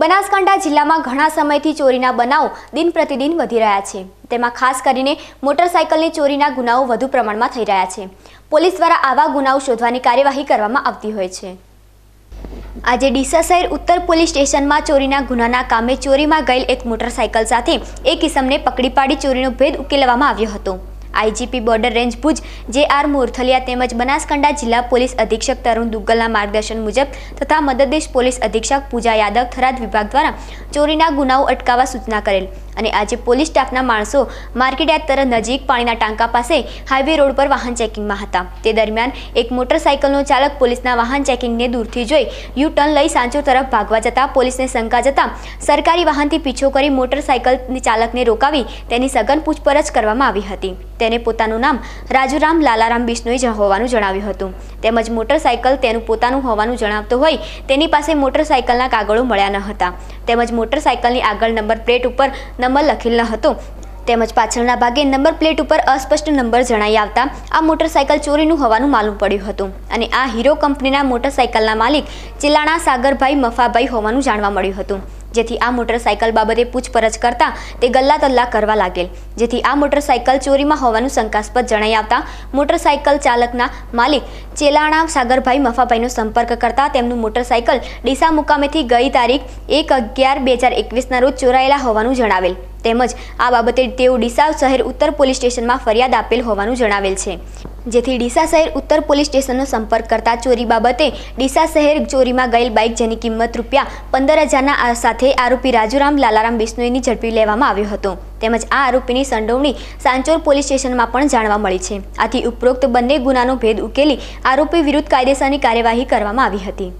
બનાસકાંઠા જિલ્લામાં ઘણા સમયથી ચોરીના બનાવ દિન પ્રતિદિન વધી રહ્યા છે તેમાં ખાસ કરીને મોટરસાઇકલની ચોરીના ગુનાઓ વધુ પ્રમાણમાં થઈ રહ્યા છે પોલીસ દ્વારા આવા ગુનાઓ શોધવાની કાર્યવાહી કરવામાં આવતી હોય છે આજે ડીસા શહેર ઉત્તર પોલીસ સ્ટેશનમાં ચોરીના ગુનાના કામે ચોરીમાં ગયેલ એક મોટરસાઇકલ સાથે એક કિસમને પકડી પાડી ચોરીનો ભેદ ઉકેલવામાં આવ્યો હતો આઈજીપી બોર્ડર રેન્જ ભુજ જે આર મોરથલિયા તેમજ બનાસકાંઠા જિલ્લા પોલીસ અધિક્ષક તરુણ દુગ્ગલના માર્ગદર્શન મુજબ તથા મદદદેશ પોલીસ અધિક્ષક પૂજા યાદવ થરાદ વિભાગ દ્વારા ચોરીના ગુનાઓ અટકાવવા સૂચના કરેલ અને આજે પોલીસ સ્ટાફના માણસો માર્કેટયાર્ડ તરફ નજીક પાણીના ટાંકા પાસે હાઇવે રોડ પર વાહન ચેકિંગમાં હતા તે દરમિયાન એક મોટરસાઇકલનો ચાલક પોલીસના વાહન ચેકિંગને દૂરથી જોઈ યુ ટર્ન લઈ સાંચોર તરફ ભાગવા જતાં પોલીસને શંકા જતા સરકારી વાહનથી પીછો કરી મોટરસાઇકલ ચાલકને રોકાવી તેની સઘન પૂછપરછ કરવામાં આવી હતી તેને પોતાનું નામ રાજુરામ લાલારામ બિશ્નોઈ હોવાનું જણાવ્યું હતું તેમજ મોટરસાયકલ તેનું પોતાનું હોવાનું જણાવતું હોય તેની પાસે મોટરસાયકલના કાગળો મળ્યા ન હતા તેમજ મોટરસાયકલની આગળ નંબર પ્લેટ ઉપર નંબર લખેલ ન હતો તેમજ પાછળના ભાગે નંબર પ્લેટ ઉપર અસ્પષ્ટ નંબર જણાઈ આવતા આ મોટરસાયકલ ચોરીનું હોવાનું માલુમ પડ્યું હતું અને આ હીરો કંપનીના મોટરસાયકલના માલિક ચિલાણા સાગરભાઈ મફાભાઈ હોવાનું જાણવા મળ્યું હતું જેથી આ મોટરસાયકલ બાબતે પૂછપરછ કરતા તે ગલ્લા તલ્લા કરવા લાગેલ જેથી આ મોટરસાયકલ ચોરીમાં હોવાનું શંકાસ્પદ જણાઈ આવતા મોટરસાયકલ ચાલકના માલિક ચેલાણા સાગરભાઈ મફાભાઈનો સંપર્ક કરતા તેમનું મોટરસાયકલ ડીસા મુકામેથી ગઈ તારીખ એક અગિયાર બે હજાર એકવીસના રોજ ચોરાયેલા હોવાનું જણાવેલ તેમજ આ બાબતે તેઓ ડીસા શહેર ઉત્તર પોલીસ સ્ટેશનમાં ફરિયાદ આપેલ હોવાનું જણાવેલ છે જેથી ડીસા શહેર ઉત્તર પોલીસ સ્ટેશનનો સંપર્ક કરતા ચોરી બાબતે ડીસા શહેર ચોરીમાં ગયેલ બાઇક જેની કિંમત રૂપિયા પંદર હજારના સાથે આરોપી રાજુરામ લાલારામ બિશ્નોઈની ઝડપી લેવામાં આવ્યો હતો તેમજ આ આરોપીની સંડોવણી સાંચોર પોલીસ સ્ટેશનમાં પણ જાણવા મળી છે આથી ઉપરોક્ત બંને ગુનાનો ભેદ ઉકેલી આરોપી વિરુદ્ધ કાયદેસરની કાર્યવાહી કરવામાં આવી હતી